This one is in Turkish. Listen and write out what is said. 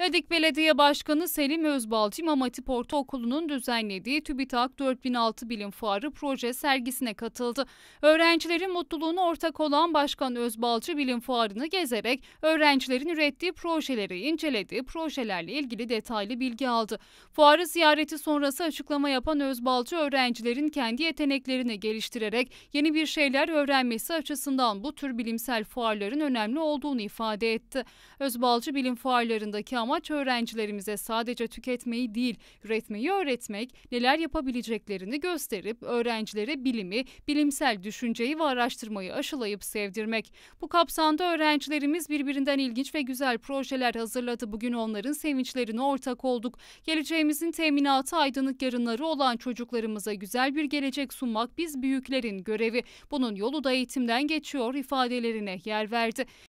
Ladik Belediye Başkanı Selim Özbalcı İmam Hatip Ortaokulu'nun düzenlediği TÜBİTAK 4006 Bilim Fuarı proje sergisine katıldı. Öğrencilerin mutluluğunu ortak olan Başkan Özbalcı Bilim Fuarı'nı gezerek öğrencilerin ürettiği projeleri inceledi, projelerle ilgili detaylı bilgi aldı. Fuarı ziyareti sonrası açıklama yapan Özbalcı öğrencilerin kendi yeteneklerini geliştirerek yeni bir şeyler öğrenmesi açısından bu tür bilimsel fuarların önemli olduğunu ifade etti. Özbalcı bilim fuarlarındaki amaç öğrencilerimize sadece tüketmeyi değil, üretmeyi öğretmek, neler yapabileceklerini gösterip öğrencilere bilimi, bilimsel düşünceyi ve araştırmayı aşılayıp sevdirmek. Bu kapsamda öğrencilerimiz birbirinden ilginç ve güzel projeler hazırladı. Bugün onların sevinçlerine ortak olduk. Geleceğimizin teminatı aydınlık yarınları olan çocuklarımıza güzel bir gelecek sunmak biz büyüklerin görevi. Bunun yolu da eğitimden geçiyor ifadelerine yer verdi.